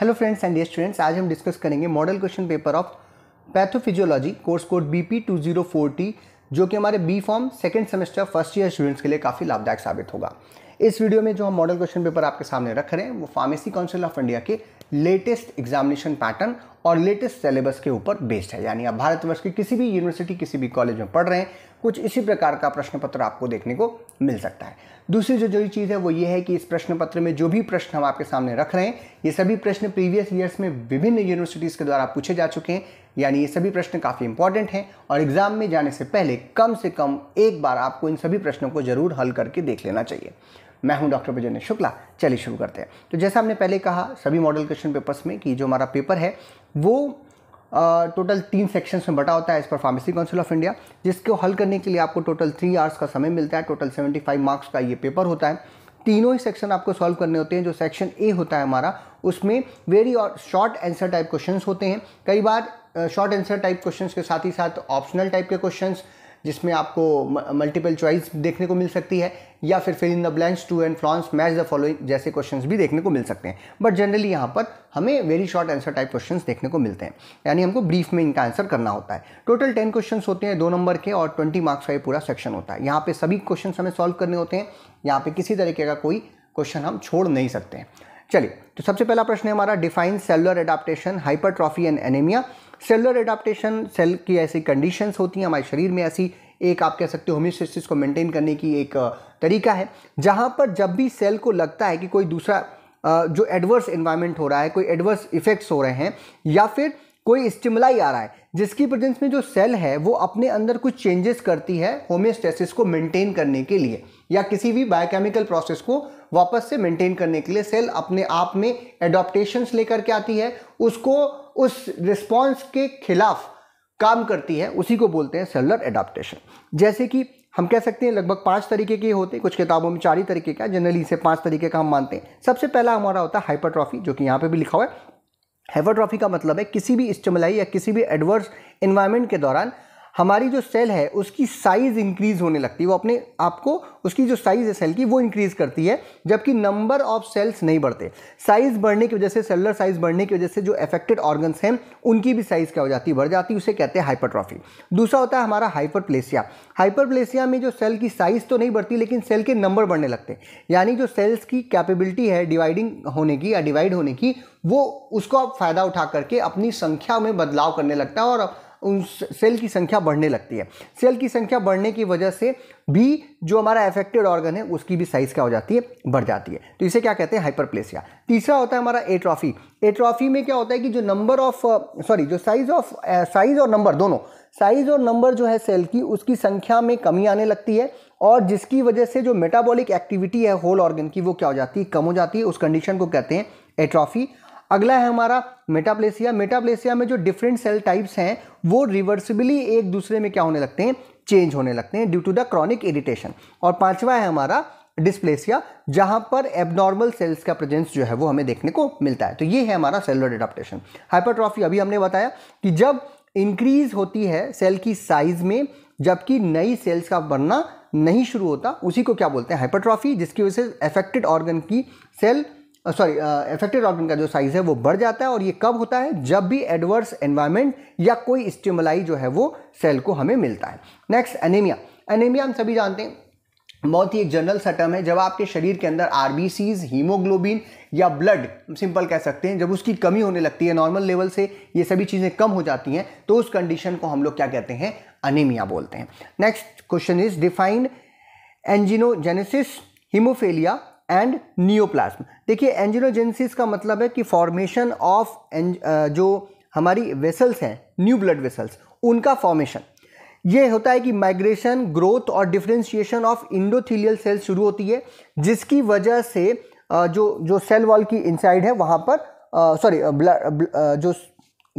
hello friends and students आज हम discuss करेंगे model question paper of pathophysiology course code B P two zero four T जो कि हमारे B pharm second semester first year students के लिए काफ़ी लाभदायक साबित होगा इस वीडियो में जो हम मॉडल क्वेश्चन पेपर आपके सामने रख रहे हैं वो फार्मेसी काउंसिल ऑफ इंडिया के लेटेस्ट एग्जामिनेशन पैटर्न और लेटेस्ट सिलेबस के ऊपर बेस्ड है यानी आप भारतवर्ष की किसी भी यूनिवर्सिटी किसी भी कॉलेज में पढ़ रहे हैं कुछ इसी प्रकार का प्रश्न पत्र आपको देखने को मिल सकता है दूसरी जो जो चीज़ है वो ये है कि इस प्रश्न पत्र में जो भी प्रश्न हम आपके सामने रख रहे हैं ये सभी प्रश्न प्रीवियस ईयर्स में विभिन्न यूनिवर्सिटीज़ के द्वारा पूछे जा चुके हैं यानी ये सभी प्रश्न काफ़ी इंपॉर्टेंट हैं और एग्ज़ाम में जाने से पहले कम से कम एक बार आपको इन सभी प्रश्नों को ज़रूर हल करके देख लेना चाहिए मैं हूं डॉक्टर विजय शुक्ला चलिए शुरू करते हैं तो जैसा हमने पहले कहा सभी मॉडल क्वेश्चन पेपर्स में कि जो हमारा पेपर है वो टोटल तीन सेक्शंस में बटा होता है इस पर फार्मेसी काउंसिल ऑफ इंडिया जिसको हल करने के लिए आपको टोटल थ्री आवर्स का समय मिलता है टोटल सेवेंटी फाइव मार्क्स का ये पेपर होता है तीनों ही सेक्शन आपको सॉल्व करने होते हैं जो सेक्शन ए होता है हमारा उसमें वेरी और शॉर्ट आंसर टाइप क्वेश्चंस होते हैं कई बार शॉर्ट आंसर टाइप क्वेश्चंस के साथ ही साथ ऑप्शनल टाइप के क्वेश्चंस जिसमें आपको मल्टीपल चॉइस देखने को मिल सकती है या फिर fill in the blanks true and false match the following जैसे क्वेश्चंस भी देखने को मिल सकते हैं बट जनरली यहाँ पर हमें very short answer type questions देखने को मिलते हैं यानी हमको ब्रीफ में इनका आंसर करना होता है टोटल टेन क्वेश्चन होते हैं दो नंबर के और ट्वेंटी मार्क्स का ये पूरा सेक्शन होता है यहाँ पर सभी क्वेश्चन हमें सॉल्व करने होते हैं यहाँ पर किसी तरीके का कोई क्वेश्चन हम छोड़ नहीं सकते हैं चलिए तो सबसे पहला प्रश्न है हमारा define cellular adaptation hypertrophy and anaemia cellular adaptation cell की ऐसी कंडीशंस होती हैं हमारे शरीर में ऐसी एक आप कह सकते हो होम्योस्टेसिस को मेंटेन करने की एक तरीका है जहाँ पर जब भी सेल को लगता है कि कोई दूसरा जो एडवर्स इन्वायरमेंट हो रहा है कोई एडवर्स इफेक्ट्स हो रहे हैं या फिर कोई स्टिमुलाई आ रहा है जिसकी प्रेजेंस में जो सेल है वो अपने अंदर कुछ चेंजेस करती है होम्योस्टेसिस को मेंटेन करने के लिए या किसी भी बायोकेमिकल प्रोसेस को वापस से मेंटेन करने के लिए सेल अपने आप में एडोप्टेशंस लेकर के आती है उसको उस रिस्पॉन्स के खिलाफ काम करती है उसी को बोलते हैं सेलुलर एडाप्टेशन जैसे कि हम कह सकते हैं लगभग पांच तरीके के होते हैं कुछ किताबों में चार ही तरीके का जनरली इसे पांच तरीके का हम मानते हैं सबसे पहला हमारा होता है हाइपरट्रॉफी जो कि यहाँ पे भी लिखा हुआ है हाइपरट्रॉफी का मतलब है किसी भी स्टमलाई या किसी भी एडवर्स इन्वायरमेंट के दौरान हमारी जो सेल है उसकी साइज़ इंक्रीज़ होने लगती है वो अपने आपको उसकी जो साइज़ है सेल की वो इंक्रीज़ करती है जबकि नंबर ऑफ सेल्स नहीं बढ़ते साइज़ बढ़ने की वजह से सेलुलर साइज़ बढ़ने की वजह से जो अफेक्टेड ऑर्गन्स हैं उनकी भी साइज़ क्या हो जाती है बढ़ जाती है उसे कहते हैं हाइपरट्रॉफी दूसरा होता है हमारा हाइपरप्लेसिया हाइपरप्लेसिया में जो सेल की साइज़ तो नहीं बढ़ती लेकिन सेल के नंबर बढ़ने लगते हैं यानी जो सेल्स की कैपेबिलिटी है डिवाइडिंग होने की या डिवाइड होने की वो उसको आप फ़ायदा उठा करके अपनी संख्या में बदलाव करने लगता है और उन सेल की संख्या बढ़ने लगती है सेल की संख्या बढ़ने की वजह से भी जो हमारा एफेक्टेड ऑर्गन है उसकी भी साइज़ क्या हो जाती है बढ़ जाती है तो इसे क्या कहते हैं हाइपरप्लेसिया तीसरा होता है हमारा एट्रॉफी एट्रॉफी में क्या होता है कि जो नंबर ऑफ सॉरी जो साइज़ ऑफ साइज़ और नंबर दोनों साइज़ और नंबर जो है सेल की उसकी संख्या में कमी आने लगती है और जिसकी वजह से जो मेटाबॉलिक एक्टिविटी है होल ऑर्गन की वो क्या हो जाती है कम हो जाती है उस कंडीशन को कहते हैं एट्रॉफी अगला है हमारा मेटाप्लेसिया मेटाप्लेसिया में जो डिफरेंट सेल टाइप्स हैं वो रिवर्सिबली एक दूसरे में क्या होने लगते हैं चेंज होने लगते हैं due to the chronic irritation और पांचवा है हमारा डिस्प्लेसिया जहां पर एबनॉर्मल सेल्स का प्रेजेंस जो है वो हमें देखने को मिलता है तो ये है हमारा सेलर एडाप्टेशन हाइपरट्रॉफी अभी हमने बताया कि जब इंक्रीज होती है सेल की साइज में जबकि नई सेल्स का बनना नहीं शुरू होता उसी को क्या बोलते हैं हाइपरट्रॉफी जिसकी वजह से अफेक्टेड ऑर्गन की सेल सॉरी एफेक्टेड ऑर्गन का जो साइज़ है वो बढ़ जाता है और ये कब होता है जब भी एडवर्स एनवायरमेंट या कोई स्टिमुलाई जो है वो सेल को हमें मिलता है नेक्स्ट एनेमिया एनेमिया हम सभी जानते हैं बहुत ही एक जनरल सटम है जब आपके शरीर के अंदर आर हीमोग्लोबिन या ब्लड सिंपल कह सकते हैं जब उसकी कमी होने लगती है नॉर्मल लेवल से ये सभी चीज़ें कम हो जाती हैं तो उस कंडीशन को हम लोग क्या कहते हैं अनिमिया बोलते हैं next question is defined angiogenesis haemophilia and neoplasm देखिए एंजिनोजेंसिस का मतलब है कि फॉर्मेशन ऑफ जो हमारी वेसल्स हैं न्यू ब्लड वेसल्स उनका फॉर्मेशन ये होता है कि माइग्रेशन ग्रोथ और डिफ्रेंशिएशन ऑफ इंडोथीलियल सेल्स शुरू होती है जिसकी वजह से जो जो सेल वॉल की इनसाइड है वहाँ पर सॉरी जो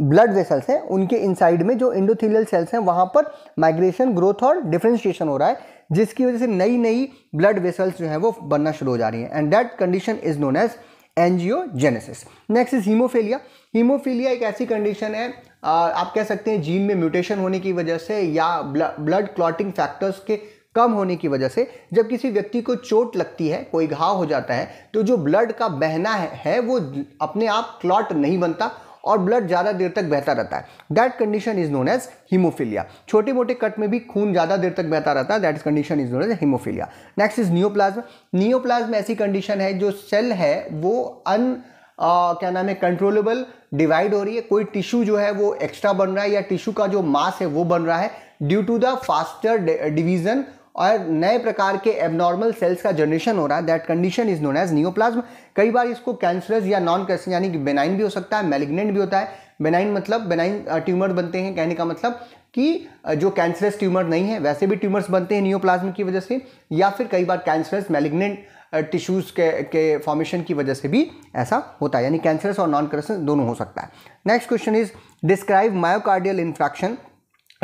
ब्लड वेसल्स हैं उनके इनसाइड में जो इंडोथीलियल सेल्स हैं वहाँ पर माइग्रेशन ग्रोथ और डिफ्रेंशिएशन हो रहा है जिसकी वजह से नई नई ब्लड वेसल्स जो हैं वो बनना शुरू हो जा रही हैं and that condition is known as angiogenesis next is haemophilia haemophilia एक ऐसी कंडीशन है आप कह सकते हैं जीन में म्यूटेशन होने की वजह से या ब्लड क्लॉटिंग फैक्टर्स के कम होने की वजह से जब किसी व्यक्ति को चोट लगती है कोई घाव हो जाता है तो जो ब्लड का बहना है, है वो अपने आप क्लॉट नहीं बनता और ब्लड ज़्यादा देर तक बहता रहता है that condition is known as haemophilia छोटे मोटे कट में भी खून ज़्यादा देर तक बहता रहता है that condition is known as haemophilia next is neoplasm neoplasm ऐसी कंडीशन है जो सेल है वो अन Uh, क्या नाम है कंट्रोलेबल डिवाइड हो रही है कोई टिश्यू जो है वो एक्स्ट्रा बन रहा है या टिश्यू का जो मास है वो बन रहा है due to the faster division और नए प्रकार के एबनॉर्मल सेल्स का जनरेशन हो रहा है that condition is known as neoplasm कई बार इसको कैंसरस या नॉन कैंसर यानी कि बेनाइन भी हो सकता है मेलिग्नेंट भी होता है बेनाइन मतलब बेनाइन ट्यूमर बनते हैं कहने का मतलब कि जो कैंसरस ट्यूमर नहीं है वैसे भी ट्यूमर्स बनते हैं नियोप्लाज्म की वजह से या फिर कई बार कैंसरस मेलिग्नेंट टिश्यूज़ के के फॉर्मेशन की वजह से भी ऐसा होता है यानी कैंसरस और नॉन कैंसरस दोनों हो सकता है next question is describe myocardial infarction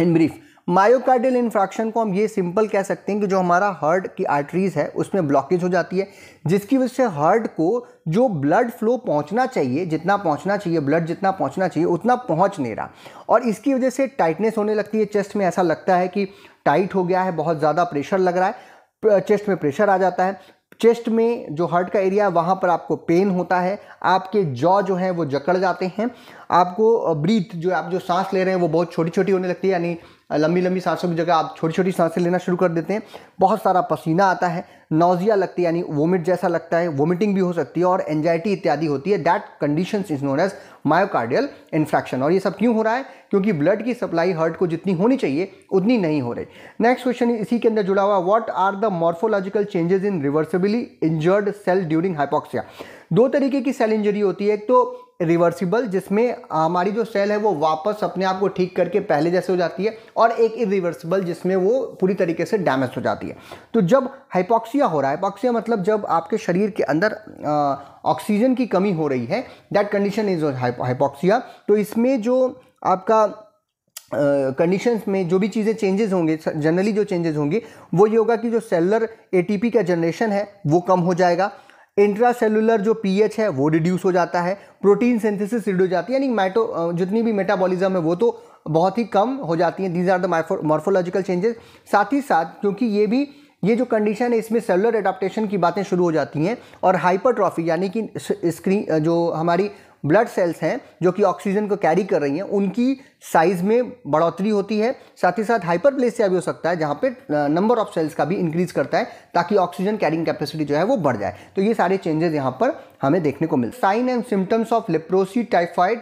in brief myocardial infarction को हम ये सिंपल कह सकते हैं कि जो हमारा हार्ट की आर्टरीज है उसमें ब्लॉकेज हो जाती है जिसकी वजह से हार्ट को जो ब्लड फ्लो पहुंचना चाहिए जितना पहुंचना चाहिए ब्लड जितना पहुंचना चाहिए उतना पहुंच नहीं रहा और इसकी वजह से टाइटनेस होने लगती है चेस्ट में ऐसा लगता है कि टाइट हो गया है बहुत ज़्यादा प्रेशर लग रहा है चेस्ट में प्रेशर आ जाता है चेस्ट में जो हार्ट का एरिया वहाँ पर आपको पेन होता है आपके जॉ जो हैं वो जकड़ जाते हैं आपको ब्रीथ जो आप जो सांस ले रहे हैं वो बहुत छोटी छोटी होने लगती है यानी लंबी लंबी सांसों की जगह आप छोटी छोटी सांसें लेना शुरू कर देते हैं बहुत सारा पसीना आता है नोजिया लगती है यानी वोमिट जैसा लगता है वोमिटिंग भी हो सकती है और एनजाइटी इत्यादि होती है that condition is known as myocardial infarction और ये सब क्यों हो रहा है क्योंकि ब्लड की सप्लाई हर्ट को जितनी होनी चाहिए उतनी नहीं हो रही नेक्स्ट क्वेश्चन इसी के अंदर जुड़ा हुआ what are the morphological changes in reversibly injured cell during hypoxia दो तरीके की सेल इंजरी होती है एक तो रिवर्सिबल जिसमें हमारी जो सेल है वो वापस अपने आप को ठीक करके पहले जैसे हो जाती है और एक इरिवर्सिबल जिसमें वो पूरी तरीके से डैमेज हो जाती है तो जब हाइपोक्सिया हो रहा है हाइपोक्सिया मतलब जब आपके शरीर के अंदर ऑक्सीजन की कमी हो रही है दैट कंडीशन इज हाइपोक्सिया तो इसमें जो आपका कंडीशंस uh, में जो भी चीज़ें चेंजेस होंगे जनरली जो चेंजेस होंगे वो ये होगा कि जो सेलर एटीपी का जनरेशन है वो कम हो जाएगा इंट्रासेलुलर जो पीएच है वो रिड्यूस हो जाता है प्रोटीन सिंथेसिस रिड्यूस हो जाती है यानी माइटो जितनी भी मेटाबॉलिज्म है वो तो बहुत ही कम हो जाती है these are the morphological changes साथ ही साथ क्योंकि ये भी ये जो कंडीशन है इसमें सेलुलर एडाप्टेशन की बातें शुरू हो जाती हैं और हाइपरट्रॉफी यानी कि स्क्रीन जो हमारी ब्लड सेल्स हैं जो कि ऑक्सीजन को कैरी कर रही हैं उनकी साइज में बढ़ोतरी होती है साथ ही साथ हाइपरप्लेसिया भी हो सकता है जहाँ पे नंबर ऑफ सेल्स का भी इंक्रीज करता है ताकि ऑक्सीजन कैरिंग कैपेसिटी जो है वो बढ़ जाए तो ये सारे चेंजेस यहाँ पर हमें देखने को मिल sign and symptoms of leprosy typhoid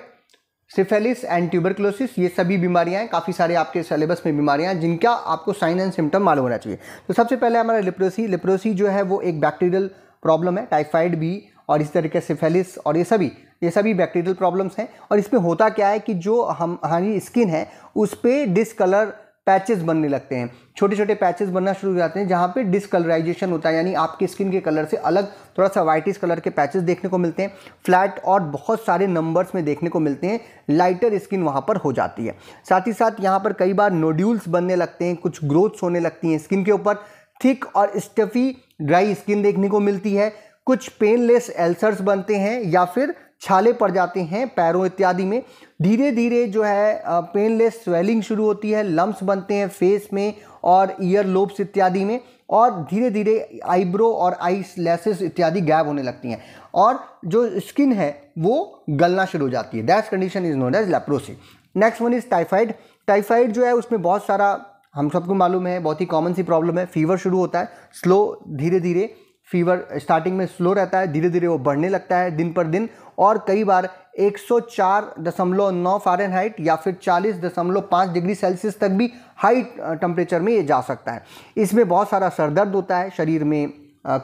syphilis and tuberculosis ये सभी बीमारियां हैं काफ़ी सारे आपके सिलेबस में बीमारियां हैं जिनका आपको साइन एंड सिम्टम मालूम होना चाहिए तो सबसे पहले हमारा लिप्रोसी लिप्रोसी जो है वो एक बैक्टीरियल प्रॉब्लम है टाइफाइड भी और इस तरीके से फेलिस और ये सभी ये सभी बैक्टीरियल प्रॉब्लम्स हैं और इसमें होता क्या है कि जो हम हमारी स्किन है उस पर डिसकलर पैचेस बनने लगते हैं छोटे छोटे पैचेस बनना शुरू हो जाते हैं जहाँ पे डिसकलराइजेशन होता है यानी आपकी स्किन के कलर से अलग थोड़ा सा वाइटिस कलर के पैचेस देखने को मिलते हैं फ्लैट और बहुत सारे नंबर्स में देखने को मिलते हैं लाइटर स्किन वहाँ पर हो जाती है साथ ही साथ यहाँ पर कई बार नोड्यूल्स बनने लगते हैं कुछ ग्रोथ्स होने लगती हैं स्किन के ऊपर थिक और स्टफी ड्राई स्किन देखने को मिलती है कुछ पेनलेस एल्सर्स बनते हैं या फिर छाले पड़ जाते हैं पैरों इत्यादि में धीरे धीरे जो है पेनलेस स्वेलिंग शुरू होती है लम्ब बनते हैं फेस में और ईयर लोब्स इत्यादि में और धीरे धीरे आईब्रो और आई लेसेस इत्यादि गैप होने लगती हैं और जो स्किन है वो गलना शुरू हो जाती है that condition is known as leprosy next one is typhoid typhoid जो है उसमें बहुत सारा हम सबको मालूम है बहुत ही कॉमन सी प्रॉब्लम है फीवर शुरू होता है स्लो धीरे धीरे फीवर स्टार्टिंग में स्लो रहता है धीरे धीरे वो बढ़ने लगता है दिन पर दिन और कई बार 104.9 फारेनहाइट या फिर 40.5 डिग्री सेल्सियस तक भी हाई टेम्परेचर में ये जा सकता है इसमें बहुत सारा सरदर्द होता है शरीर में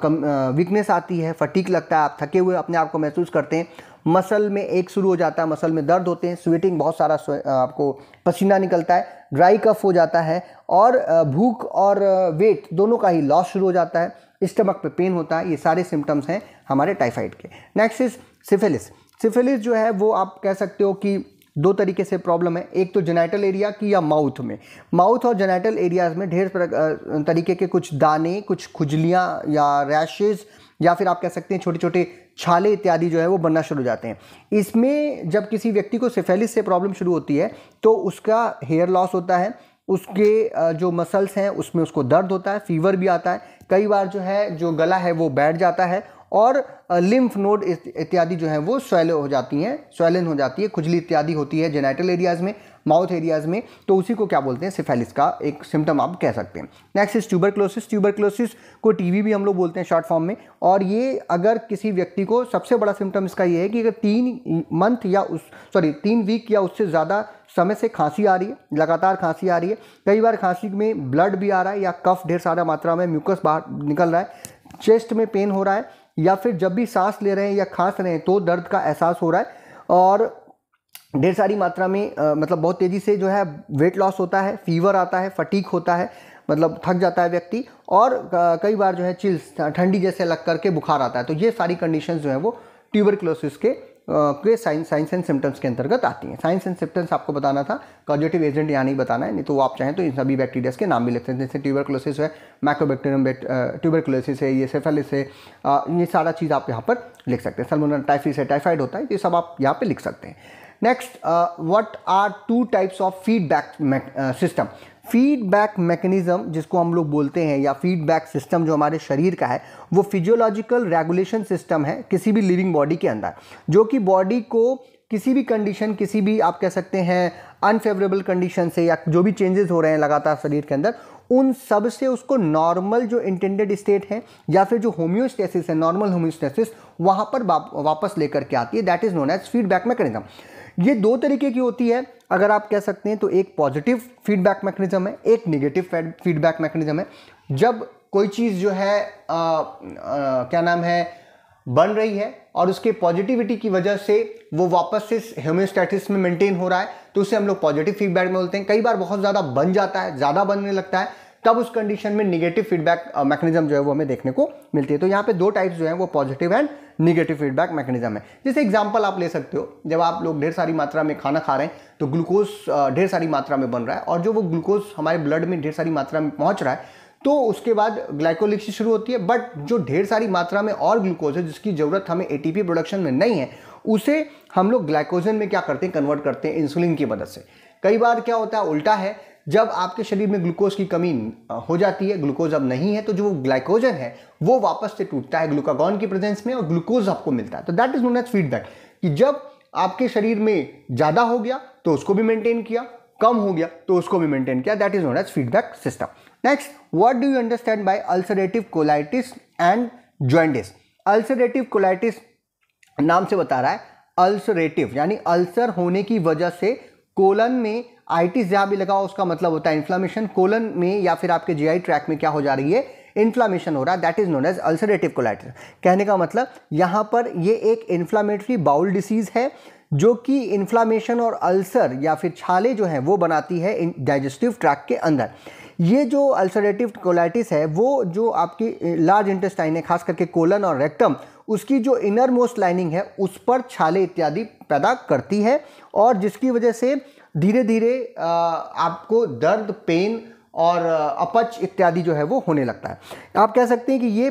कम वीकनेस आती है फटीक लगता है आप थके हुए अपने आप को महसूस करते हैं मसल में एक शुरू हो जाता है मसल में दर्द होते हैं स्वेटिंग बहुत सारा आपको पसीना निकलता है ड्राई कफ हो जाता है और भूख और वेट दोनों का ही लॉस शुरू हो जाता है स्टमक पे पेन होता है ये सारे सिम्टम्स हैं हमारे टाइफाइड के नेक्स्ट इज सिफिलिस सिफिलिस जो है वो आप कह सकते हो कि दो तरीके से प्रॉब्लम है एक तो जेनाइटल एरिया की या माउथ में माउथ और जेनाइटल एरियाज में ढेर तरीके के कुछ दाने कुछ खुजलियाँ या रैशेज़ या फिर आप कह सकते हैं छोटे छोटे छाले इत्यादि जो है वो बनना शुरू हो जाते हैं इसमें जब किसी व्यक्ति को सिफेलिस से प्रॉब्लम शुरू होती है तो उसका हेयर लॉस होता है उसके जो मसल्स हैं उसमें उसको दर्द होता है फीवर भी आता है कई बार जो है जो गला है वो बैठ जाता है और लिम्फ नोड इत्यादि जो है वो स्वेल हो जाती हैं स्वेलन हो जाती है खुजली इत्यादि होती है जेनाइटल एरियाज़ में माउथ एरियाज में तो उसी को क्या बोलते हैं सिफेलिस का एक सिम्टम आप कह सकते हैं नेक्स्ट इज ट्यूबरक्लोसिस ट्यूबरक्लोसिस को टीवी भी हम लोग बोलते हैं शॉर्ट फॉर्म में और ये अगर किसी व्यक्ति को सबसे बड़ा सिम्टम इसका ये है कि अगर तीन मंथ या उस सॉरी तीन वीक या उससे ज़्यादा समय से खांसी आ रही है लगातार खांसी आ रही है कई बार खांसी में ब्लड भी आ रहा है या कफ ढेर सारा मात्रा में म्यूकस बाहर निकल रहा है चेस्ट में पेन हो रहा है या फिर जब भी सांस ले रहे हैं या खांस रहे हैं तो दर्द का एहसास हो रहा है और ढेर सारी मात्रा में आ, मतलब बहुत तेज़ी से जो है वेट लॉस होता है फीवर आता है फटीक होता है मतलब थक जाता है व्यक्ति और कई बार जो है चिल्स ठंडी जैसे लग करके बुखार आता है तो ये सारी कंडीशन जो है वो ट्यूबर के के साइंस साइंस एंड सिम्टम्स के अंतर्गत आती हैं साइंस एंड सिम्टम्स आपको बताना था कॉजेटिव एजेंट यहाँ नहीं बताना है नहीं तो आप चाहें तो इन सभी बैक्टीरियाज के नाम भी लिखते हैं जैसे क्लोसिस है माइक्रोबैक्टीरियम क्लोसिस है ये सेफेलिस है ये सारा चीज़ आप यहाँ पर लिख सकते हैं सलमोना टाइफिस है टाइफाइड होता है ये सब आप यहाँ पर लिख सकते हैं next what are two types of feedback system feedback mechanism जिसको हम लोग बोलते हैं या फीडबैक सिस्टम जो हमारे शरीर का है वो फिजियोलॉजिकल रेगुलेशन सिस्टम है किसी भी लिविंग बॉडी के अंदर जो कि बॉडी को किसी भी कंडीशन किसी भी आप कह सकते हैं अनफेवरेबल कंडीशन से या जो भी चेंजेस हो रहे हैं लगातार शरीर के अंदर उन सब से उसको नॉर्मल जो इंटेंडेड स्टेट है या फिर जो होम्योस्टेसिस है नॉर्मल होम्योस्टेसिस वहाँ पर वापस लेकर के आती है that is known as feedback mechanism ये दो तरीके की होती है अगर आप कह सकते हैं तो एक पॉजिटिव फीडबैक मैकेनिज्म है एक निगेटिव फीडबैक मैकेनिज्म है जब कोई चीज़ जो है आ, आ, क्या नाम है बन रही है और उसके पॉजिटिविटी की वजह से वो वापस से होम्योस्टैटिस में मेंटेन हो रहा है तो उसे हम लोग पॉजिटिव फीडबैक में बोलते हैं कई बार बहुत ज़्यादा बन जाता है ज़्यादा बनने लगता है तब उस कंडीशन में निगेटिव फीडबैक मैकेनिज्म जो है वो हमें देखने को मिलती है तो यहाँ पे दो टाइप्स जो है वो positive and negative feedback mechanism है जैसे एग्जाम्पल आप ले सकते हो जब आप लोग ढेर सारी मात्रा में खाना खा रहे हैं तो ग्लूकोज ढेर सारी मात्रा में बन रहा है और जो वो ग्लूकोज हमारे ब्लड में ढेर सारी मात्रा में पहुँच रहा है तो उसके बाद ग्लाइकोलिक्स शुरू होती है बट जो ढेर सारी मात्रा में और ग्लूकोज है जिसकी ज़रूरत हमें ए प्रोडक्शन में नहीं है उसे हम लोग ग्लाइकोजन में क्या करते हैं कन्वर्ट करते हैं इंसुलिन की मदद से कई बार क्या होता है उल्टा है जब आपके शरीर में ग्लूकोज की कमी हो जाती है ग्लूकोज अब नहीं है तो जो ग्लाइकोजन है वो वापस से टूटता है ग्लूकागॉन की प्रेजेंस में और ग्लूकोज आपको मिलता है तो that is known as feedback कि जब आपके शरीर में ज़्यादा हो गया तो उसको भी मेंटेन किया कम हो गया तो उसको भी मेंटेन किया that is known as feedback system next what do you understand by ulcerative colitis and jaundice ulcerative colitis नाम से बता रहा है अल्सरेटिव यानी अल्सर होने की वजह से कोलन में आईटीस जहाँ भी लगा हो उसका मतलब होता है इन्फ्लामेशन कोलन में या फिर आपके जीआई ट्रैक में क्या हो जा रही है इन्फ्लामेशन हो रहा है that is known as ulcerative colitis कहने का मतलब यहाँ पर ये एक इन्फ्लामेटरी बाउल डिसीज़ है जो कि इन्फ्लामेशन और अल्सर या फिर छाले जो हैं वो बनाती है डाइजेस्टिव ट्रैक के अंदर ये जो अल्सरेटिव कोलाइटिस है वो जो आपकी लार्ज इंटेस्टाइन है खास करके कोलन और रेक्टम उसकी जो इनर मोस्ट लाइनिंग है उस पर छाले इत्यादि पैदा करती है और जिसकी वजह से धीरे धीरे आपको दर्द पेन और अपच इत्यादि जो है वो होने लगता है आप कह सकते हैं कि ये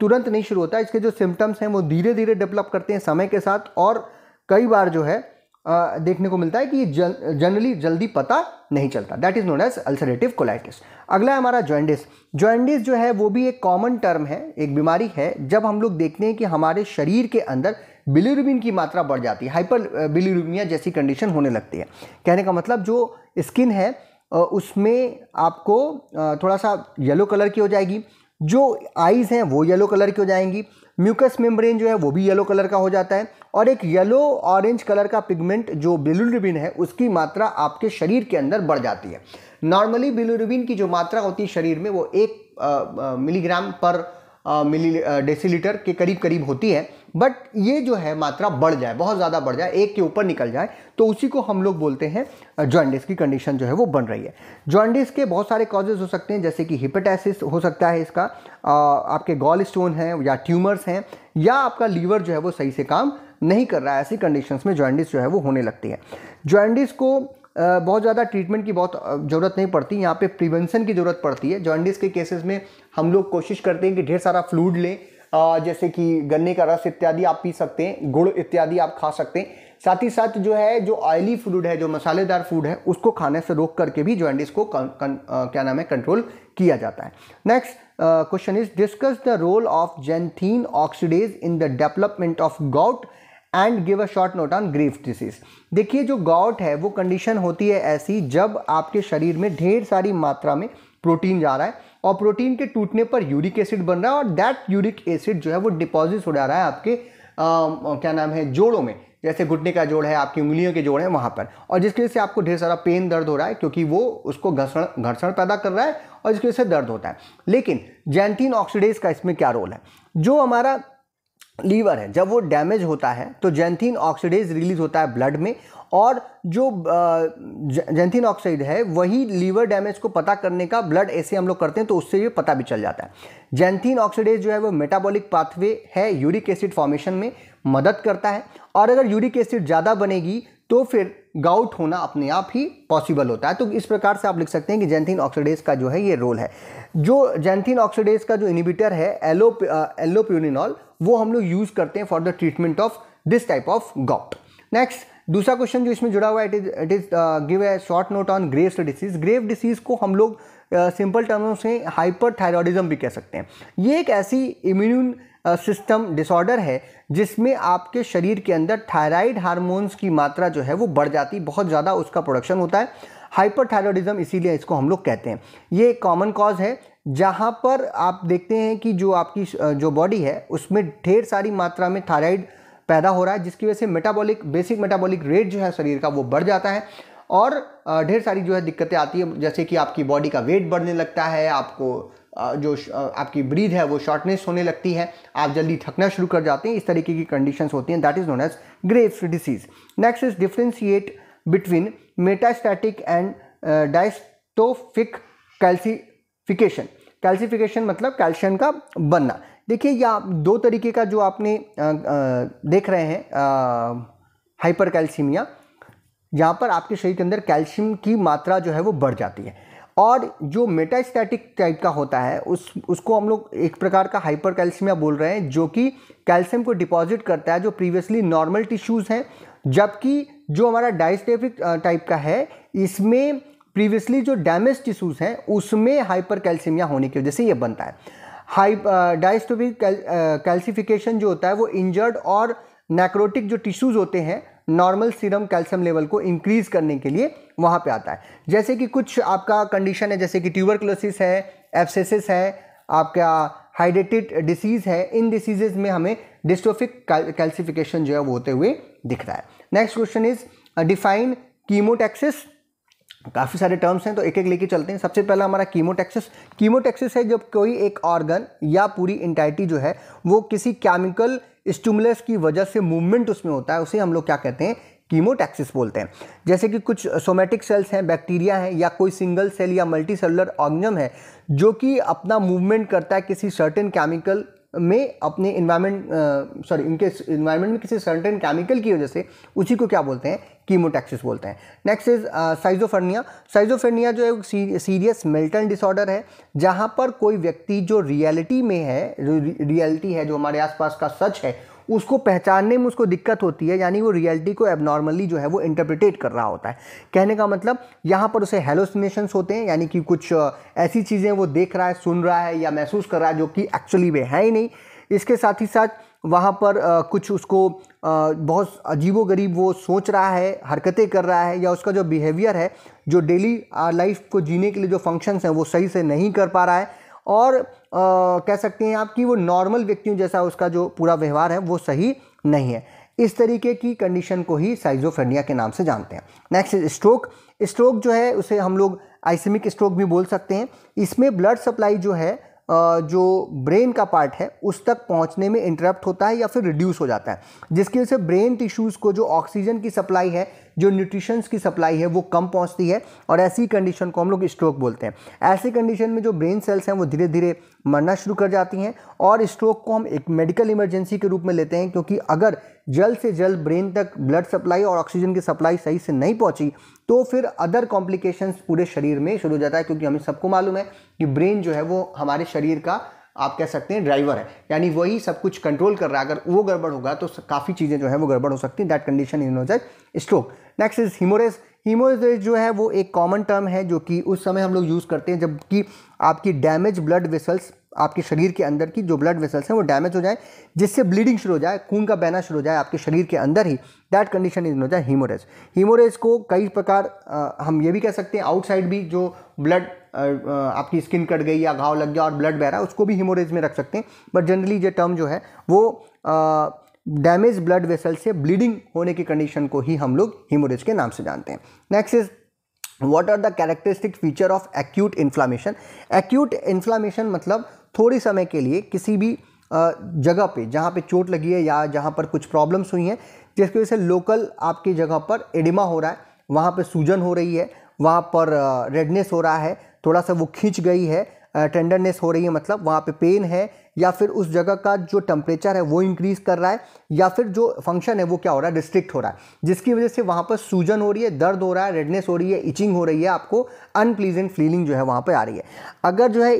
तुरंत नहीं शुरू होता इसके जो सिम्टम्स हैं वो धीरे धीरे डेवलप करते हैं समय के साथ और कई बार जो है आ, देखने को मिलता है कि ये जनरली जल्दी पता नहीं चलता that is known as ulcerative colitis अगला है हमारा जॉइंडिस जॉइंडिस जो है वो भी एक कॉमन टर्म है एक बीमारी है जब हम लोग देखते हैं कि हमारे शरीर के अंदर बिलीरुबिन की मात्रा बढ़ जाती है हाइपर बिलीरुबिनिया जैसी कंडीशन होने लगती है कहने का मतलब जो स्किन है उसमें आपको थोड़ा सा येलो कलर की हो जाएगी जो आइज़ हैं वो येलो कलर की हो जाएंगी म्यूकस मेम्ब्रेन जो है वो भी येलो कलर का हो जाता है और एक येलो ऑरेंज कलर का पिगमेंट जो बिलुरुबिन है उसकी मात्रा आपके शरीर के अंदर बढ़ जाती है नॉर्मली बिलुरुबिन की जो मात्रा होती है शरीर में वो एक मिलीग्राम पर मिली डेसीलीटर के करीब करीब होती है बट ये जो है मात्रा बढ़ जाए बहुत ज़्यादा बढ़ जाए एक के ऊपर निकल जाए तो उसी को हम लोग बोलते हैं जॉन्डिस की कंडीशन जो है वो बन रही है जॉन्डिस के बहुत सारे कॉजेज़ हो सकते हैं जैसे कि हिपेटाइसिस हो सकता है इसका आ, आपके गॉल स्टोन हैं या ट्यूमर्स हैं या आपका लीवर जो है वो सही से काम नहीं कर रहा है ऐसी कंडीशंस में जॉन्डिस जो है वो होने लगती है जॉन्डिस को बहुत ज़्यादा ट्रीटमेंट की बहुत ज़रूरत नहीं पड़ती यहाँ पे प्रिवेंशन की ज़रूरत पड़ती है जॉन्डिस के केसेस में हम लोग कोशिश करते हैं कि ढेर सारा फ्लूड लें जैसे कि गन्ने का रस इत्यादि आप पी सकते हैं गुड़ इत्यादि आप खा सकते हैं साथ ही साथ जो है जो ऑयली फूड है जो मसालेदार फूड है उसको खाने से रोक करके भी जॉइंटिस को कन, कन, आ, क्या नाम है कंट्रोल किया जाता है next question is discuss the role of xanthine oxidase in the development of gout and give a short note on graves disease देखिए जो गॉट है वो कंडीशन होती है ऐसी जब आपके शरीर में ढेर सारी मात्रा में प्रोटीन जा रहा है और प्रोटीन के टूटने पर यूरिक एसिड बन रहा है और दैट यूरिक एसिड जो है वो डिपॉजिट हो जा रहा है आपके आ, क्या नाम है जोड़ों में जैसे घुटने का जोड़ है आपकी उंगलियों के जोड़ है वहाँ पर और जिसकी वजह से आपको ढेर सारा पेन दर्द हो रहा है क्योंकि वो उसको घर्षण घर्षण पैदा कर रहा है और जिसकी वजह से दर्द होता है लेकिन जैंटीन ऑक्सीडेज का इसमें क्या रोल है जो हमारा लीवर है जब वो डैमेज होता है तो जेंथिन ऑक्सीडेज रिलीज होता है ब्लड में और जो जेंथिन ऑक्साइड है वही लीवर डैमेज को पता करने का ब्लड ऐसे हम लोग करते हैं तो उससे ये पता भी चल जाता है जेंथिन ऑक्सीडेज जो है वो मेटाबॉलिक पाथवे है यूरिक एसिड फॉर्मेशन में मदद करता है और अगर यूरिक एसिड ज़्यादा बनेगी तो फिर गाउट होना अपने आप ही पॉसिबल होता है तो इस प्रकार से आप लिख सकते हैं कि जेंथिन ऑक्सीडेज का जो है ये रोल है जो जेंथिन ऑक्सीडेज का जो इनिबिटर है एलो एलोप्यूनिनॉल वो हम लोग यूज़ करते हैं for the treatment of this type of gout next दूसरा क्वेश्चन जो इसमें जुड़ा हुआ है it is it is give a short note on grave disease grave disease को हम लोग सिंपल uh, टर्मों से हाइपर थायरॉयडिज्म भी कह सकते हैं ये एक ऐसी इम्यून सिस्टम डिसऑर्डर है जिसमें आपके शरीर के अंदर थायराइड हार्मोन्स की मात्रा जो है वो बढ़ जाती बहुत ज़्यादा उसका प्रोडक्शन होता है हाइपर थायरॉयडिज्म इसीलिए इसको हम लोग कहते हैं ये एक कॉमन कॉज है जहाँ पर आप देखते हैं कि जो आपकी जो बॉडी है उसमें ढेर सारी मात्रा में थायराइड पैदा हो रहा है जिसकी वजह से मेटाबॉलिक बेसिक मेटाबॉलिक रेट जो है शरीर का वो बढ़ जाता है और ढेर सारी जो है दिक्कतें आती है जैसे कि आपकी बॉडी का वेट बढ़ने लगता है आपको जो आपकी ब्रीथ है वो शॉर्टनेस होने लगती है आप जल्दी थकना शुरू कर जाते हैं इस तरीके की कंडीशंस होती हैं that is known as Graves disease next is differentiate between metastatic and dystrophic calcification calcification मतलब कैल्शियम का बनना देखिए या दो तरीके का जो आपने आ, आ, देख रहे हैं हाइपर कैल्शीमिया यहाँ पर आपके शरीर के अंदर कैल्शियम की मात्रा जो है वो बढ़ जाती है और जो मेटास्टैटिक टाइप का होता है उस उसको हम लोग एक प्रकार का हाइपर कैल्शियमिया बोल रहे हैं जो कि कैल्शियम को डिपॉजिट करता है जो प्रीवियसली नॉर्मल टिश्यूज़ हैं जबकि जो हमारा डाइस्टेफिक टाइप का है इसमें प्रीवियसली जो डैमेज टिश्यूज हैं उसमें हाइपर कैल्सीमिया होने की वजह से ये बनता है हाई डायस्टोपिक कैल्सिफिकेशन जो होता है वो इंजर्ड और नेक्रोटिक जो टिश्यूज होते हैं नॉर्मल सीरम कैल्शियम लेवल को इंक्रीज करने के लिए वहाँ पे आता है जैसे कि कुछ आपका कंडीशन है जैसे कि क्लोसिस है एफसेसिस है आपका हाइड्रेटेड डिसीज़ है इन डिसीजेज में हमें डिस्टोफिक कैल्सिफिकेशन जो है वो होते हुए दिख रहा है next question is define chemotaxis काफ़ी सारे टर्म्स हैं तो एक एक लेके चलते हैं सबसे पहला हमारा कीमोटेक्सिस कीमोटेक्सिस है जब कोई एक ऑर्गन या पूरी इंटाइटी जो है वो किसी केमिकल स्टूमुलस की वजह से मूवमेंट उसमें होता है उसे हम लोग क्या कहते हैं कीमोटैक्सिस बोलते हैं जैसे कि कुछ सोमेटिक सेल्स हैं बैक्टीरिया हैं या कोई सिंगल सेल या मल्टी सेलुलर ऑर्गनम है जो कि अपना मूवमेंट करता है किसी सर्टेन केमिकल में अपने इन्वायरमेंट सॉरी इनके इन्वायरमेंट में किसी सर्टेन केमिकल की वजह से उसी को क्या बोलते हैं कीमोटैक्सिस बोलते हैं नेक्स्ट इज साइजोफर्निया साइजोफर्निया जो है सीरियस मेल्टन डिसऑर्डर है जहाँ पर कोई व्यक्ति जो रियलिटी में है रियलिटी है जो हमारे आसपास का सच है उसको पहचानने में उसको दिक्कत होती है यानी वो रियलिटी को एबनॉर्मली जो है वो इंटरप्रिटेट कर रहा होता है कहने का मतलब यहाँ पर उसे हेलोसिनेशंस होते हैं यानी कि कुछ ऐसी चीज़ें वो देख रहा है सुन रहा है या महसूस कर रहा है जो कि एक्चुअली वे है ही नहीं इसके साथ ही साथ वहाँ पर आ, कुछ उसको आ, बहुत अजीबो गरीब वो सोच रहा है हरकतें कर रहा है या उसका जो बिहेवियर है जो डेली लाइफ को जीने के लिए जो फंक्शंस हैं वो सही से नहीं कर पा रहा है और कह सकते हैं आप कि वो नॉर्मल व्यक्तियों जैसा उसका जो पूरा व्यवहार है वो सही नहीं है इस तरीके की कंडीशन को ही साइजोफ्रेनिया के नाम से जानते हैं नेक्स्ट इज स्ट्रोक स्ट्रोक जो है उसे हम लोग आइसमिक स्ट्रोक भी बोल सकते हैं इसमें ब्लड सप्लाई जो है जो ब्रेन का पार्ट है उस तक पहुंचने में इंटरप्ट होता है या फिर रिड्यूस हो जाता है जिसकी वजह से ब्रेन टिश्यूज़ को जो ऑक्सीजन की सप्लाई है जो न्यूट्रिशंस की सप्लाई है वो कम पहुंचती है और ऐसी कंडीशन को हम लोग स्ट्रोक बोलते हैं ऐसी कंडीशन में जो ब्रेन सेल्स हैं वो धीरे धीरे मरना शुरू कर जाती हैं और स्ट्रोक को हम एक मेडिकल इमरजेंसी के रूप में लेते हैं क्योंकि अगर जल्द से जल्द ब्रेन तक ब्लड सप्लाई और ऑक्सीजन की सप्लाई सही से नहीं पहुंची तो फिर अदर कॉम्प्लिकेशंस पूरे शरीर में शुरू हो जाता है क्योंकि हमें सबको मालूम है कि ब्रेन जो है वो हमारे शरीर का आप कह सकते हैं ड्राइवर है यानी वही सब कुछ कंट्रोल कर रहा है अगर वो गड़बड़ होगा तो काफ़ी चीज़ें जो है वो गड़बड़ हो सकती हैं that condition in knows stroke next is haemorrhage haemorrhage जो है वो एक कॉमन टर्म है जो कि उस समय हम लोग यूज़ करते हैं जबकि आपकी डैमेज ब्लड वेसल्स आपके शरीर के अंदर की जो ब्लड वेसल्स हैं वो डैमेज हो जाए जिससे ब्लीडिंग शुरू हो जाए खून का बहना शुरू हो जाए आपके शरीर के अंदर ही दैट कंडीशन इज नोज जाए हीमोरेज हीमोरेज को कई प्रकार आ, हम ये भी कह सकते हैं आउटसाइड भी जो ब्लड आपकी स्किन कट गई या घाव लग गया और ब्लड बह रहा है उसको भी हीमोरेज में रख सकते हैं बट जनरली ये टर्म जो है वो डैमेज ब्लड वेसल से ब्लीडिंग होने की कंडीशन को ही हम लोग हीमोरेज के नाम से जानते हैं next is what are the characteristic feature of acute inflammation acute inflammation मतलब थोड़ी समय के लिए किसी भी जगह पे जहाँ पे चोट लगी है या जहाँ पर कुछ प्रॉब्लम्स हुई हैं जिसकी वजह से लोकल आपकी जगह पर एडिमा हो रहा है वहाँ पर सूजन हो रही है वहाँ पर रेडनेस हो रहा है थोड़ा सा वो खींच गई है टेंडरनेस हो रही है मतलब वहाँ पे पेन है या फिर उस जगह का जो टेम्परेचर है वो इंक्रीज़ कर रहा है या फिर जो फंक्शन है वो क्या हो रहा है डिस्ट्रिक्ट हो रहा है जिसकी वजह से वहाँ पर सूजन हो रही है दर्द हो रहा है रेडनेस हो रही है इचिंग हो रही है आपको अनप्लीजेंट फीलिंग जो है वहाँ पर आ रही है अगर जो है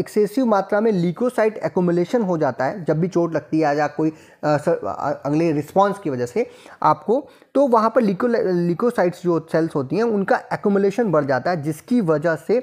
एक्सेसिव मात्रा में लीकोसाइट एकोमुलेशन हो जाता है जब भी चोट लगती है या कोई अगले रिस्पॉन्स की वजह से आपको तो वहाँ पर लीको लीकोसाइट्स जो सेल्स होती हैं उनका एकोमुलेशन बढ़ जाता है जिसकी वजह से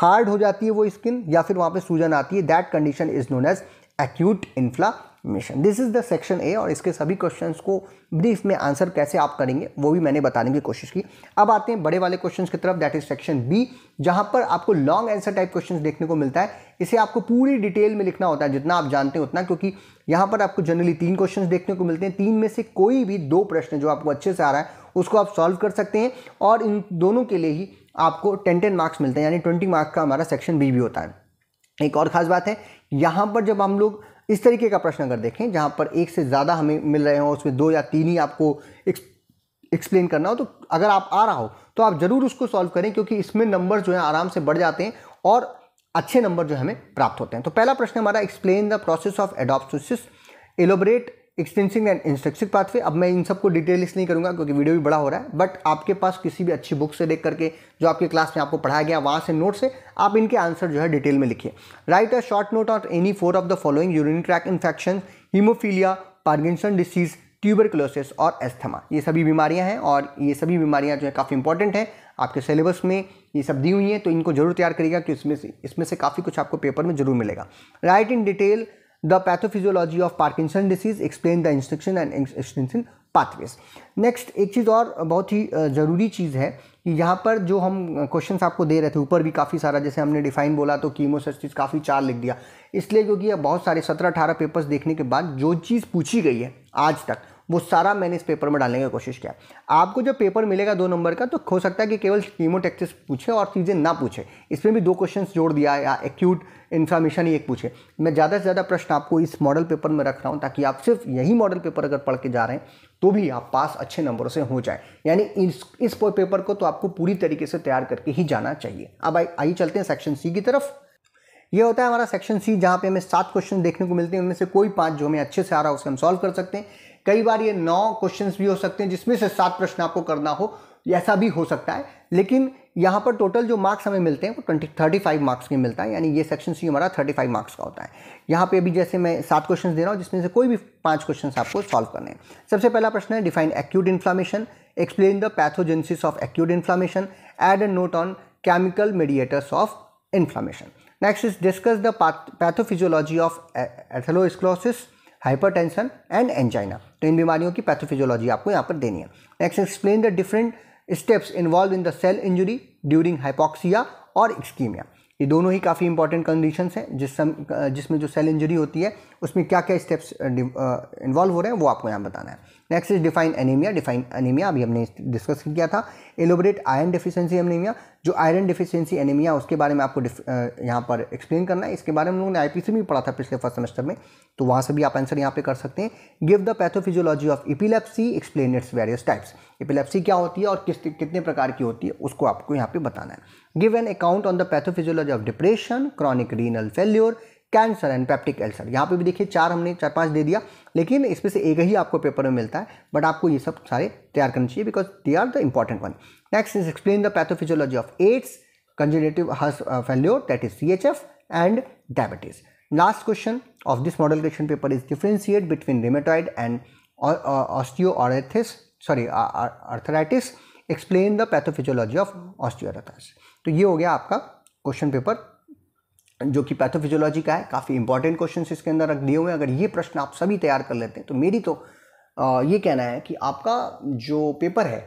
हार्ड हो जाती है वो स्किन या फिर वहाँ पे सूजन आती है that condition is known as acute inflammation this is the section A और इसके सभी क्वेश्चंस को ब्रीफ में आंसर कैसे आप करेंगे वो भी मैंने बताने की कोशिश की अब आते हैं बड़े वाले क्वेश्चंस की तरफ दैट इज सेक्शन बी जहाँ पर आपको लॉन्ग आंसर टाइप क्वेश्चन देखने को मिलता है इसे आपको पूरी डिटेल में लिखना होता है जितना आप जानते हैं उतना क्योंकि यहाँ पर आपको जनरली तीन क्वेश्चन देखने को मिलते हैं तीन में से कोई भी दो प्रश्न जो आपको अच्छे से आ रहा है उसको आप सॉल्व कर सकते हैं और इन दोनों के लिए ही आपको टेन टेन मार्क्स मिलते हैं यानी ट्वेंटी मार्क्स का हमारा सेक्शन बी भी होता है एक और ख़ास बात है यहाँ पर जब हम लोग इस तरीके का प्रश्न अगर देखें जहाँ पर एक से ज़्यादा हमें मिल रहे हो उसमें दो या तीन ही आपको एक्सप्लेन करना हो तो अगर आप आ रहा हो तो आप ज़रूर उसको सॉल्व करें क्योंकि इसमें नंबर जो है आराम से बढ़ जाते हैं और अच्छे नंबर जो हमें प्राप्त होते हैं तो पहला प्रश्न हमारा explain the process of apoptosis elaborate extrinsic and intrinsic pathway अब मैं इन सबको डिटेल नहीं करूँगा क्योंकि वीडियो भी बड़ा हो रहा है बट आपके पास किसी भी अच्छी बुक से देख करके जो आपके क्लास में आपको पढ़ाया गया वहाँ से नोट से आप इनके आंसर जो है डिटेल में लिखिए write a short note on any four of the following urine tract infection haemophilia Parkinson disease क्लोसिस और एस्थमा ये सभी बीमारियाँ हैं और ये सभी बीमारियाँ जो है काफ़ी इंपॉर्टेंट हैं आपके सिलेबस में ये सब दी हुई हैं तो इनको जरूर तैयार करिएगा कि इसमें से इसमें से काफ़ी कुछ आपको पेपर में जरूर मिलेगा write in detail the pathophysiology of Parkinson disease explain the intrinsic and extrinsic pathways next एक चीज़ और बहुत ही ज़रूरी चीज़ है कि यहाँ पर जो हम क्वेश्चन आपको दे रहे थे ऊपर भी काफ़ी सारा जैसे हमने डिफाइन बोला तो कीमोसेस्टिस काफ़ी चार लिख दिया इसलिए क्योंकि अब बहुत सारे सत्रह अठारह पेपर्स देखने के बाद जो चीज़ पूछी गई है आज तक वो सारा मैंने इस पेपर में डालने की कोशिश किया आपको जो पेपर मिलेगा दो नंबर का तो हो सकता है कि केवल कीमोटेक्सिस पूछे और चीज़ें ना पूछे इसमें भी दो क्वेश्चन जोड़ दिया या एक्यूट इन्फॉर्मेशन ही एक पूछे मैं ज़्यादा से ज़्यादा प्रश्न आपको इस मॉडल पेपर में रख रहा हूँ ताकि आप सिर्फ यही मॉडल पेपर अगर पढ़ के जा रहे हैं तो भी आप पास अच्छे नंबरों से हो जाए यानी इस इस पेपर को तो आपको पूरी तरीके से तैयार करके ही जाना चाहिए अब आइए चलते हैं सेक्शन सी की तरफ ये होता है हमारा सेक्शन सी जहाँ पे हमें सात क्वेश्चन देखने को मिलते हैं उनमें से कोई पांच जो हमें अच्छे से आ रहा है उसे हम सॉल्व कर सकते हैं कई बार ये नौ क्वेश्चन भी हो सकते हैं जिसमें से सात प्रश्न आपको करना हो ऐसा भी हो सकता है लेकिन यहाँ पर टोटल जो मार्क्स हमें मिलते हैं वो ट्वेंटी थर्टी फाइव मार्क्स के मिलता है यानी ये सेक्शन सी हमारा थर्टी फाइव मार्क्स का होता है यहाँ पे अभी जैसे मैं सात क्वेश्चन दे रहा हूँ जिसमें से कोई भी पांच क्वेश्चन आपको सॉल्व करने हैं सबसे पहला प्रश्न है define acute inflammation explain the pathogenesis of acute inflammation add a note on chemical mediators of inflammation next is discuss the pathophysiology of atherosclerosis tension and angina तो इन बीमारियों की पैथोफिजियोलॉजी आपको यहाँ पर देनी है next explain the different steps involve in the cell injury during hypoxia और एक्सकीमिया ये दोनों ही काफ़ी इंपॉर्टेंट कंडीशंस हैं जिस जिसमें जो सेल इंजरी होती है उसमें क्या क्या स्टेप्स इन्वॉल्व हो रहे हैं वो आपको यहाँ बताना है next is define anaemia define anaemia अभी हमने डिस्कस किया था एलोबरेट आयरन डिफिशियंसी एनीमिया जो आयरन डिफिशियंसी एनीमिया उसके बारे में आपको यहाँ पर एक्सप्लेन करना है इसके बारे में लोगों ने आईपीसी भी पढ़ा था पिछले फर्स्ट सेमेस्टर में तो वहाँ से भी आप आंसर यहाँ पे कर सकते हैं give the pathophysiology of epilepsy explain its various types epilepsy क्या होती है और किस कितने प्रकार की होती है उसको आपको यहाँ पे बताना है give an account on the pathophysiology of depression chronic renal failure cancer and peptic ulcer यहाँ पे भी देखिए चार हमने चार पांच दे दिया लेकिन इसमें से एक ही आपको पेपर में मिलता है बट आपको ये सब सारे तैयार करने चाहिए because they are the important one next is explain the pathophysiology of AIDS congestive heart failure that is C H F and diabetes last question of this model question paper is differentiate between rheumatoid and osteoarthritis sorry arthritis explain the pathophysiology of osteoarthritis तो ये हो गया आपका question paper जो कि pathophysiology का है काफ़ी इंपॉर्टेंट क्वेश्चन इसके अंदर रख दिए हुए हैं अगर ये प्रश्न आप सभी तैयार कर लेते हैं तो मेरी तो ये कहना है कि आपका जो पेपर है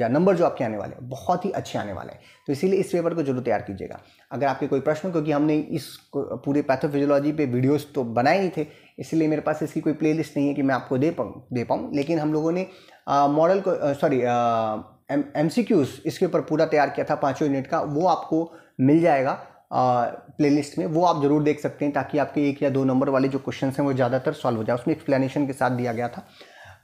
या नंबर जो आपके आने वाले हैं बहुत ही अच्छे आने वाले हैं तो इसीलिए इस पेपर को जरूर तैयार कीजिएगा अगर आपके कोई प्रश्न क्योंकि हमने इस पूरे पैथोफिजियोलॉजी पे वीडियोस तो बनाए नहीं थे इसलिए मेरे पास इसकी कोई प्लेलिस्ट नहीं है कि मैं आपको दे पाऊँ दे पाऊँ लेकिन हम लोगों ने मॉडल को सॉरी एम क्यूज इसके ऊपर पूरा तैयार किया था पाँचों यूनिट का वो आपको मिल जाएगा प्लेलिस्ट में वो आप ज़रूर देख सकते हैं ताकि आपके एक या दो नंबर वाले जो क्वेश्चन हैं वो ज़्यादातर सॉल्व हो जाए उसमें एक्सप्लेनेशन के साथ दिया गया था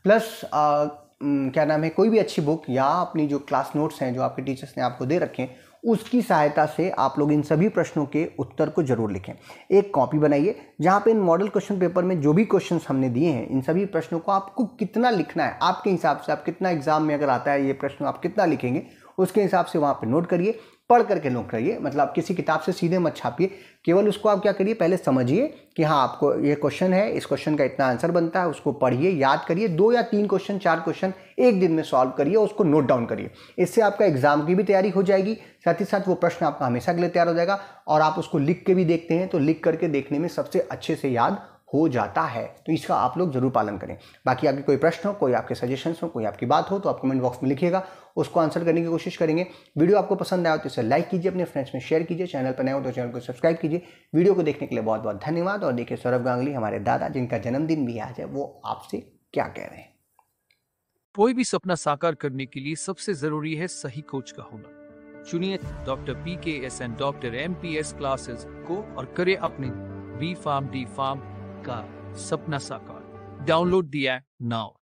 प्लस आ, क्या नाम है कोई भी अच्छी बुक या अपनी जो क्लास नोट्स हैं जो आपके टीचर्स ने आपको दे रखे हैं उसकी सहायता से आप लोग इन सभी प्रश्नों के उत्तर को जरूर लिखें एक कॉपी बनाइए जहाँ पे इन मॉडल क्वेश्चन पेपर में जो भी क्वेश्चंस हमने दिए हैं इन सभी प्रश्नों को आपको कितना लिखना है आपके हिसाब से आप कितना एग्जाम में अगर आता है ये प्रश्न आप कितना लिखेंगे उसके हिसाब से वहाँ पर नोट करिए पढ़ करके नोट करिए मतलब किसी किताब से सीधे मत छापिए केवल उसको आप क्या करिए पहले समझिए कि हाँ आपको ये क्वेश्चन है इस क्वेश्चन का इतना आंसर बनता है उसको पढ़िए याद करिए दो या तीन क्वेश्चन चार क्वेश्चन एक दिन में सॉल्व करिए उसको नोट डाउन करिए इससे आपका एग्जाम की भी तैयारी हो जाएगी साथ ही साथ वो प्रश्न आपका हमेशा के लिए तैयार हो जाएगा और आप उसको लिख के भी देखते हैं तो लिख करके देखने में सबसे अच्छे से याद हो जाता है तो इसका आप लोग जरूर पालन करें बाकी आपके कोई प्रश्न हो कोई आपके सजेशन हो कोई आपकी बात हो तो आप कमेंट बॉक्स में लिखिएगा उसको आंसर करने की कोशिश करेंगे वीडियो आपको पसंद आया तो इसे लाइक कीजिए अपने फ्रेंड्स में शेयर कीजिए चैनल पर नए हो तो चैनल को सब्सक्राइब कीजिए वीडियो को देखने के लिए बहुत बहुत धन्यवाद और देखिए सौरभ गांगली हमारे दादा जिनका जन्मदिन भी आज है वो आपसे क्या कह रहे हैं कोई भी सपना साकार करने के लिए सबसे जरूरी है सही कोच का होना चुनिए doctor P K S and doctor M P S classes को और करे अपने बी फार्म डी फार्म का सपना साकार डाउनलोड दिया नाउ